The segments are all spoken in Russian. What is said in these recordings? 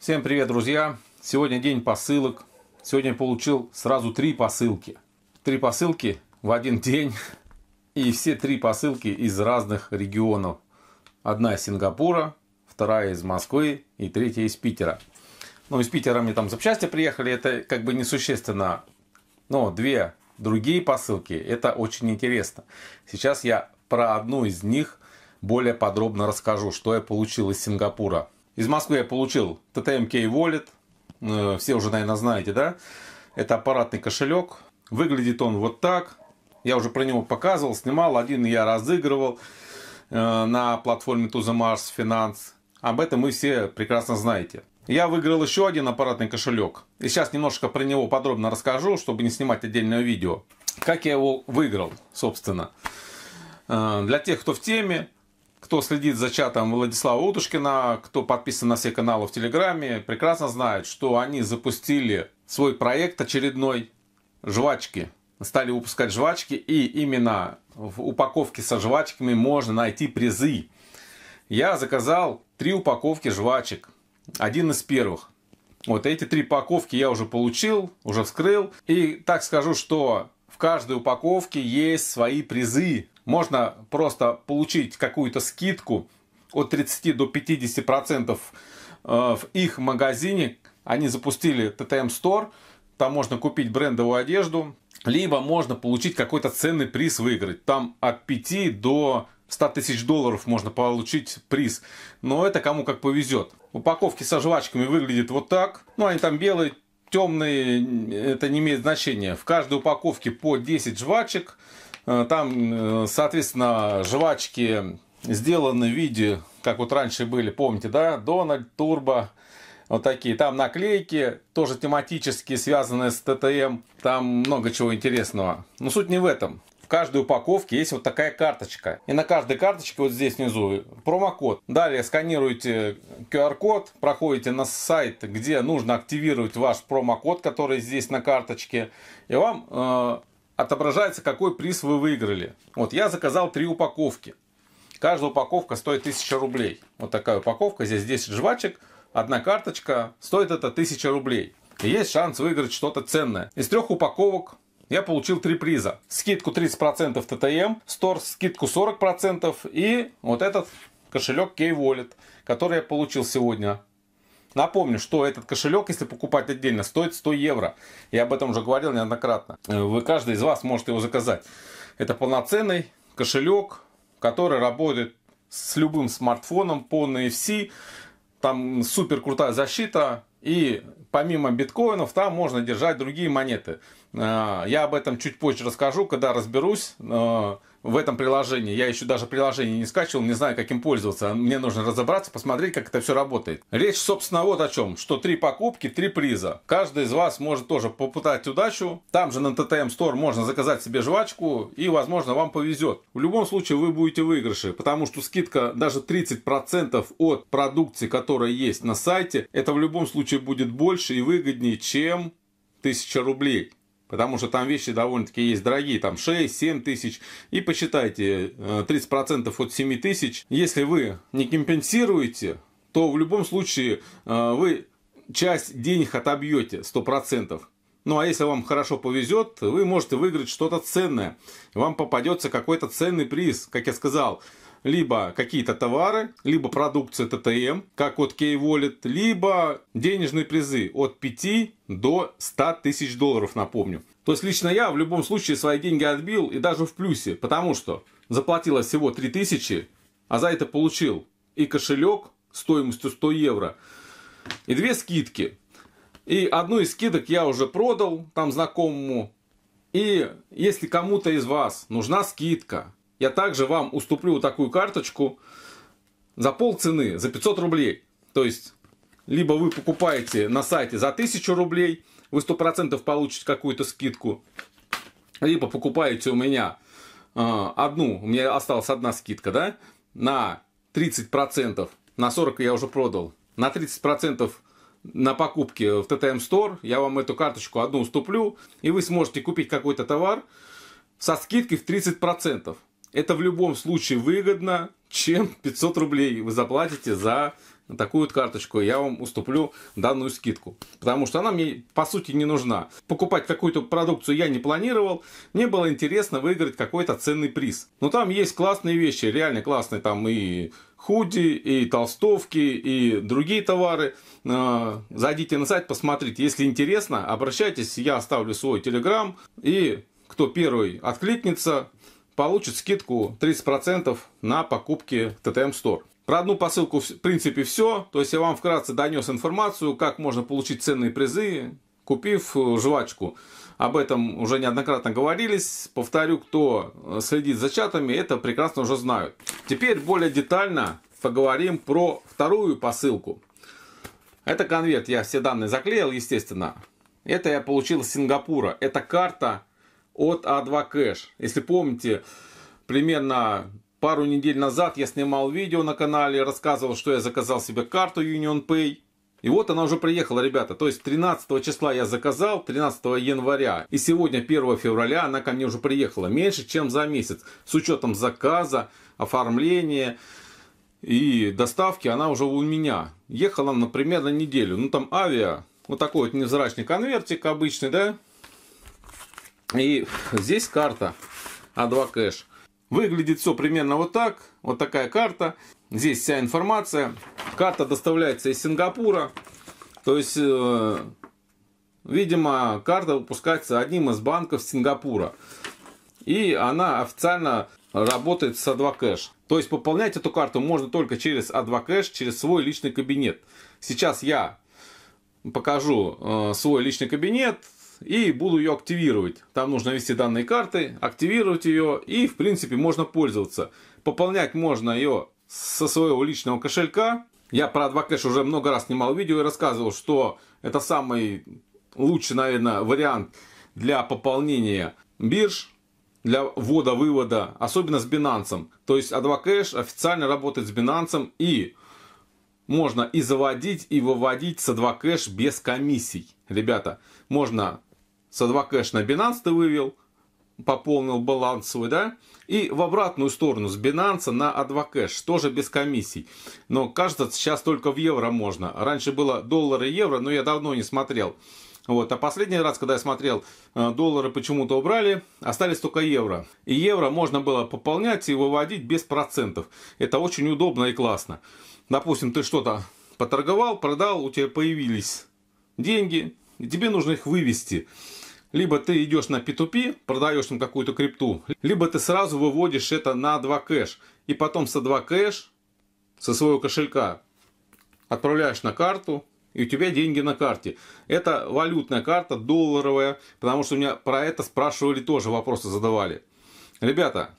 Всем привет, друзья! Сегодня день посылок. Сегодня я получил сразу три посылки. Три посылки в один день. И все три посылки из разных регионов. Одна из Сингапура, вторая из Москвы и третья из Питера. Ну, из Питера мне там запчасти приехали, это как бы несущественно. Но две другие посылки, это очень интересно. Сейчас я про одну из них более подробно расскажу, что я получил из Сингапура. Из Москвы я получил TTMK Wallet. Э, все уже, наверное, знаете, да? Это аппаратный кошелек. Выглядит он вот так. Я уже про него показывал, снимал. Один я разыгрывал э, на платформе To The Mars Finance. Об этом вы все прекрасно знаете. Я выиграл еще один аппаратный кошелек. И сейчас немножко про него подробно расскажу, чтобы не снимать отдельное видео. Как я его выиграл, собственно. Э, для тех, кто в теме, кто следит за чатом Владислава Утушкина, кто подписан на все каналы в Телеграме, прекрасно знает, что они запустили свой проект очередной жвачки. Стали выпускать жвачки, и именно в упаковке со жвачками можно найти призы. Я заказал три упаковки жвачек. Один из первых. Вот эти три упаковки я уже получил, уже вскрыл. И так скажу, что в каждой упаковке есть свои призы можно просто получить какую-то скидку от 30 до 50 процентов э, в их магазине. Они запустили TTM Store, там можно купить брендовую одежду, либо можно получить какой-то ценный приз выиграть. Там от 5 до 100 тысяч долларов можно получить приз. Но это кому как повезет. Упаковки со жвачками выглядят вот так. Ну, они там белые, темные, это не имеет значения. В каждой упаковке по 10 жвачек. Э, там, э, соответственно, жвачки сделаны в виде, как вот раньше были, помните, да, Дональд, Турбо, вот такие. Там наклейки, тоже тематические, связанные с ТТМ. Там много чего интересного. Но суть не в этом. В каждой упаковке есть вот такая карточка. И на каждой карточке вот здесь внизу промокод. Далее сканируете QR-код, э, проходите на сайт, где нужно активировать ваш промокод, который здесь на карточке. И вам отображается, какой приз вы выиграли. Вот я заказал три упаковки. Каждая упаковка стоит 1000 рублей. Вот такая упаковка, здесь 10 жвачек, одна карточка, стоит это 1000 рублей. И есть шанс выиграть что-то ценное. Из трех упаковок я получил три приза. Скидку 30% ТТМ, Store скидку 40% и вот этот кошелек K-Wallet, который я получил сегодня Напомню, что этот кошелек, если покупать отдельно, стоит 100 евро. Я об этом уже говорил неоднократно. Э, вы, каждый из вас может его заказать. Это полноценный кошелек, который работает с любым смартфоном по NFC. Там супер крутая защита. И помимо биткоинов, там можно держать другие монеты. Э, я об этом чуть позже расскажу, когда разберусь в этом приложении. Я еще даже приложение не скачивал, не знаю, каким пользоваться. Мне нужно разобраться, посмотреть, как это все работает. Речь, собственно, вот о чем. Что три покупки, три приза. Каждый из вас может тоже попытать удачу. Там же на TTM Store можно заказать себе жвачку и, возможно, вам повезет. В любом случае вы будете выигрыши, потому что скидка даже 30% от продукции, которая есть на сайте, это в любом случае будет больше и выгоднее, чем 1000 рублей. Потому что там вещи довольно-таки есть дорогие, там 6-7 тысяч. И посчитайте, 30% э, от 7 тысяч. Если вы не компенсируете, то в любом случае э, вы часть денег отобьете 100%. Ну а если вам хорошо повезет, вы можете выиграть что-то ценное. Вам попадется какой-то ценный приз, как я сказал либо какие-то товары, либо продукция ТТМ, как вот K-Wallet, либо денежные призы от 5 до 100 тысяч долларов, напомню. То есть лично я в любом случае свои деньги отбил и даже в плюсе, потому что заплатила всего тысячи, а за это получил и кошелек стоимостью 100 евро, и две скидки. И одну из скидок я уже продал там знакомому. И если кому-то из вас нужна скидка, я также вам уступлю такую карточку за полцены, за 500 рублей. То есть, либо вы покупаете на сайте за 1000 рублей, вы 100% получите какую-то скидку, либо покупаете у меня э, одну, у меня осталась одна скидка, да, на 30%, на 40 я уже продал, на 30% на покупке в TTM Store, я вам эту карточку одну уступлю, и вы сможете купить какой-то товар со скидкой в 30% это в любом случае выгодно, чем 500 рублей вы заплатите за такую вот карточку, я вам уступлю данную скидку. Потому что она мне, по сути, не нужна. Покупать какую-то продукцию я не планировал. Мне было интересно выиграть какой-то ценный приз. Но там есть классные вещи, реально классные. Там и худи, и толстовки, и другие товары. А, зайдите на сайт, посмотрите. Если интересно, обращайтесь, я оставлю свой телеграм. И кто первый откликнется, получит скидку 30% на покупки TTM Store. Про одну посылку в принципе все. То есть я вам вкратце донес информацию, как можно получить ценные призы, купив э, жвачку. Об этом уже неоднократно говорились. Повторю, кто э, следит за чатами, это прекрасно уже знают. Теперь более детально поговорим про вторую посылку. Это конверт, я все данные заклеил, естественно. Это я получил из Сингапура. Это карта от A2 а Cash. Если помните, примерно пару недель назад я снимал видео на канале, рассказывал, что я заказал себе карту Union Pay. И вот она уже приехала, ребята. То есть 13 числа я заказал, 13 января. И сегодня, 1 февраля, она ко мне уже приехала. Меньше, чем за месяц. С учетом заказа, оформления и доставки, она уже у меня. Ехала, например, на неделю. Ну, там авиа. Вот такой вот невзрачный конвертик обычный, да? И здесь карта А2 кэш. Выглядит все примерно вот так. Вот такая карта. Здесь вся информация. Карта доставляется из Сингапура. То есть, э, видимо, карта выпускается одним из банков Сингапура. И она официально работает с A2 а кэш. То есть пополнять эту карту можно только через A2 а кэш, через свой личный кабинет. Сейчас я покажу э, свой личный кабинет, и буду ее активировать. Там нужно ввести данные карты, активировать ее и в принципе можно пользоваться. Пополнять можно ее со своего личного кошелька. Я про 2Кэш уже много раз снимал видео и рассказывал, что это самый лучший, наверное, вариант для пополнения бирж, для ввода-вывода, особенно с Binance. То есть a 2 официально работает с Binance и можно и заводить, и выводить с A2Cash без комиссий. Ребята, можно со 2 кэш на Binance ты вывел, пополнил балансовый, да, и в обратную сторону с Binance на a тоже без комиссий. Но кажется, сейчас только в евро можно. Раньше было доллары и евро, но я давно не смотрел. Вот. А последний раз, когда я смотрел, э, доллары почему-то убрали, остались только евро. И евро можно было пополнять и выводить без процентов. Это очень удобно и классно. Допустим, ты что-то поторговал, продал, у тебя появились деньги, и тебе нужно их вывести. Либо ты идешь на P2P, продаешь им какую-то крипту, либо ты сразу выводишь это на 2 кэш. И потом со 2 кэш, со своего кошелька, отправляешь на карту, и у тебя деньги на карте. Это валютная карта, долларовая, потому что у меня про это спрашивали тоже, вопросы задавали. Ребята,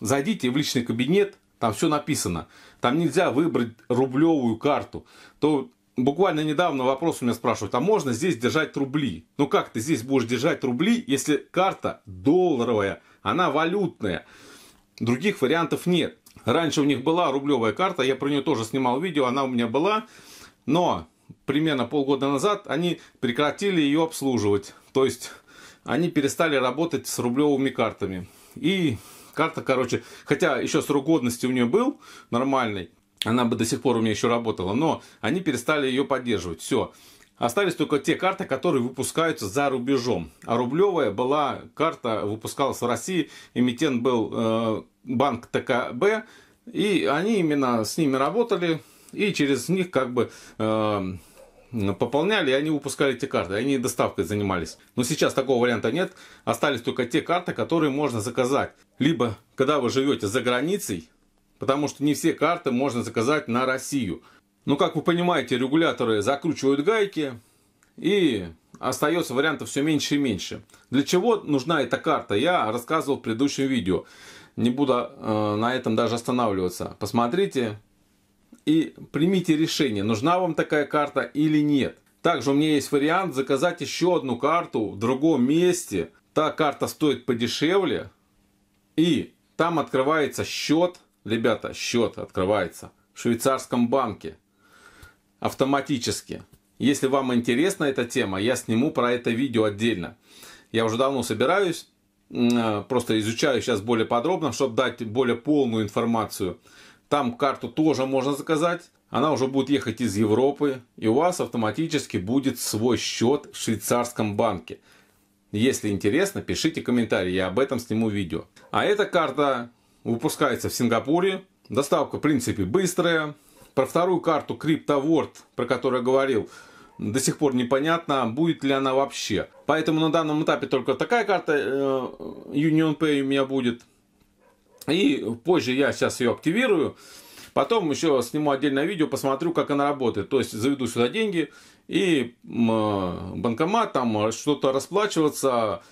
зайдите в личный кабинет, там все написано. Там нельзя выбрать рублевую карту. То буквально недавно вопрос у меня спрашивают, а можно здесь держать рубли? Ну как ты здесь будешь держать рубли, если карта долларовая, она валютная? Других вариантов нет. Раньше у них была рублевая карта, я про нее тоже снимал видео, она у меня была. Но примерно полгода назад они прекратили ее обслуживать. То есть они перестали работать с рублевыми картами. И карта, короче, хотя еще срок годности у нее был нормальный, она бы до сих пор у меня еще работала, но они перестали ее поддерживать. Все. Остались только те карты, которые выпускаются за рубежом. А рублевая была карта, выпускалась в России, эмитент был э, банк ТКБ, и они именно с ними работали, и через них как бы э, пополняли, и они выпускали эти карты, они доставкой занимались. Но сейчас такого варианта нет, остались только те карты, которые можно заказать. Либо, когда вы живете за границей, потому что не все карты можно заказать на Россию. Но, ну, как вы понимаете, регуляторы закручивают гайки, и остается вариантов все меньше и меньше. Для чего нужна эта карта, я рассказывал в предыдущем видео. Не буду э, на этом даже останавливаться. Посмотрите и примите решение, нужна вам такая карта или нет. Также у меня есть вариант заказать еще одну карту в другом месте. Та карта стоит подешевле. И там открывается счет ребята, счет открывается в швейцарском банке автоматически. Если вам интересна эта тема, я сниму про это видео отдельно. Я уже давно собираюсь, э, просто изучаю сейчас более подробно, чтобы дать более полную информацию. Там карту тоже можно заказать. Она уже будет ехать из Европы, и у вас автоматически будет свой счет в швейцарском банке. Если интересно, пишите комментарии, я об этом сниму видео. А эта карта выпускается в Сингапуре. Доставка, в принципе, быстрая. Про вторую карту CryptoWord, про которую я говорил, до сих пор непонятно, будет ли она вообще. Поэтому на данном этапе только такая карта э, Union Pay у меня будет. И позже я сейчас ее активирую. Потом еще сниму отдельное видео, посмотрю, как она работает. То есть заведу сюда деньги и э, банкомат, там э, что-то расплачиваться,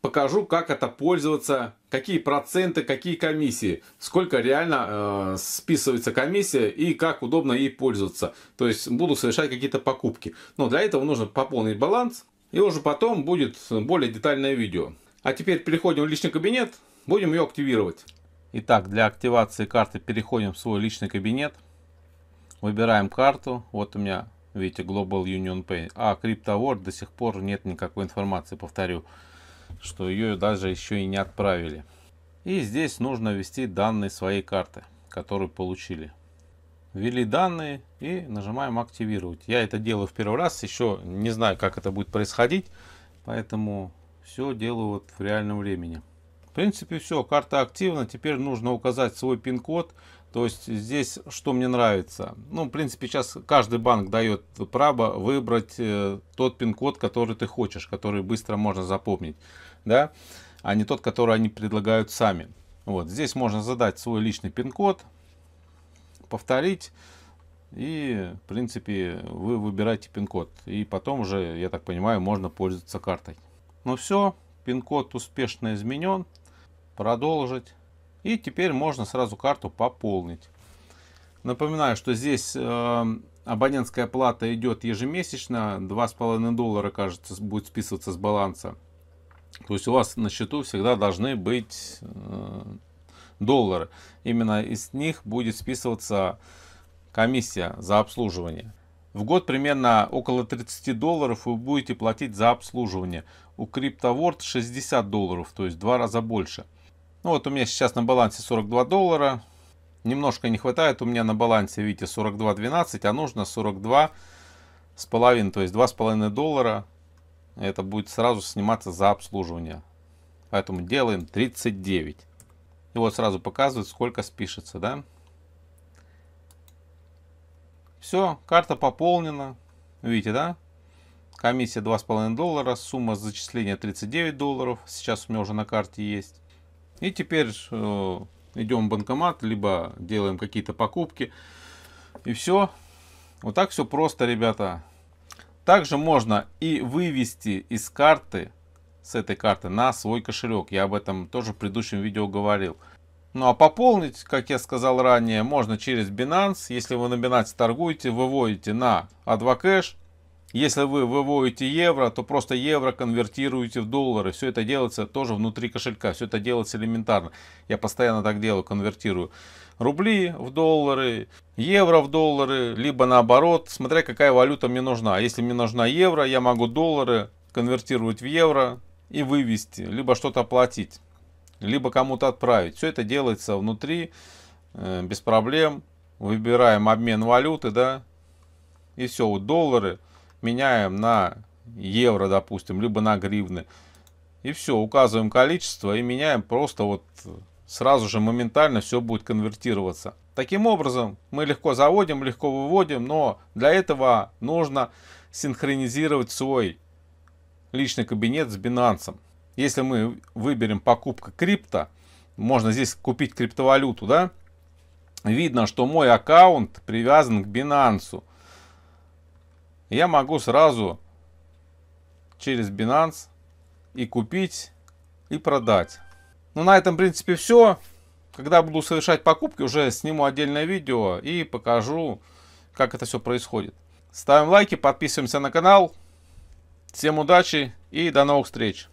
покажу, как это пользоваться, какие проценты, какие комиссии, сколько реально э, списывается комиссия и как удобно ей пользоваться. То есть буду совершать какие-то покупки. Но для этого нужно пополнить баланс, и уже потом будет более детальное видео. А теперь переходим в личный кабинет, будем ее активировать. Итак, для активации карты переходим в свой личный кабинет. Выбираем карту. Вот у меня, видите, Global Union Pay. А CryptoWord до сих пор нет никакой информации, повторю что ее даже еще и не отправили. И здесь нужно ввести данные своей карты, которую получили. Ввели данные и нажимаем активировать. Я это делаю в первый раз, еще не знаю, как это будет происходить, поэтому все делаю вот в реальном времени. В принципе, все, карта активна. Теперь нужно указать свой пин-код. То есть здесь что мне нравится. Ну, в принципе, сейчас каждый банк дает право выбрать э, тот пин-код, который ты хочешь, который быстро можно запомнить да, а не тот, который они предлагают сами. Вот, здесь можно задать свой личный пин-код, повторить, и, в принципе, вы выбираете пин-код. И потом уже, я так понимаю, можно пользоваться картой. Ну все, пин-код успешно изменен. Продолжить. И теперь можно сразу карту пополнить. Напоминаю, что здесь э, абонентская плата идет ежемесячно. 2,5 доллара, кажется, будет списываться с баланса. То есть у вас на счету всегда должны быть э, доллары. Именно из них будет списываться комиссия за обслуживание. В год примерно около 30 долларов вы будете платить за обслуживание. У CryptoWord 60 долларов, то есть в два раза больше. Ну вот у меня сейчас на балансе 42 доллара. Немножко не хватает. У меня на балансе, видите, 42.12, а нужно 42 с половиной, то есть 2,5 доллара это будет сразу сниматься за обслуживание. Поэтому делаем 39. И вот сразу показывает, сколько спишется, да? Все, карта пополнена. Видите, да? Комиссия 2,5 доллара, сумма зачисления 39 долларов. Сейчас у меня уже на карте есть. И теперь э, идем в банкомат, либо делаем какие-то покупки. И все. Вот так все просто, ребята. Также можно и вывести из карты, с этой карты, на свой кошелек. Я об этом тоже в предыдущем видео говорил. Ну а пополнить, как я сказал ранее, можно через Binance. Если вы на Binance торгуете, выводите на Advocash если вы выводите евро, то просто евро конвертируете в доллары. Все это делается тоже внутри кошелька. Все это делается элементарно. Я постоянно так делаю, конвертирую рубли в доллары, евро в доллары, либо наоборот, смотря какая валюта мне нужна. Если мне нужна евро, я могу доллары конвертировать в евро и вывести, либо что-то платить, либо кому-то отправить. Все это делается внутри, э, без проблем. Выбираем обмен валюты, да, и все, вот доллары – меняем на евро, допустим, либо на гривны. И все, указываем количество и меняем просто вот сразу же моментально все будет конвертироваться. Таким образом, мы легко заводим, легко выводим, но для этого нужно синхронизировать свой личный кабинет с Binance. Если мы выберем покупка крипто, можно здесь купить криптовалюту, да? Видно, что мой аккаунт привязан к Binance я могу сразу через Binance и купить, и продать. Ну, на этом, в принципе, все. Когда буду совершать покупки, уже сниму отдельное видео и покажу, как это все происходит. Ставим лайки, подписываемся на канал. Всем удачи и до новых встреч!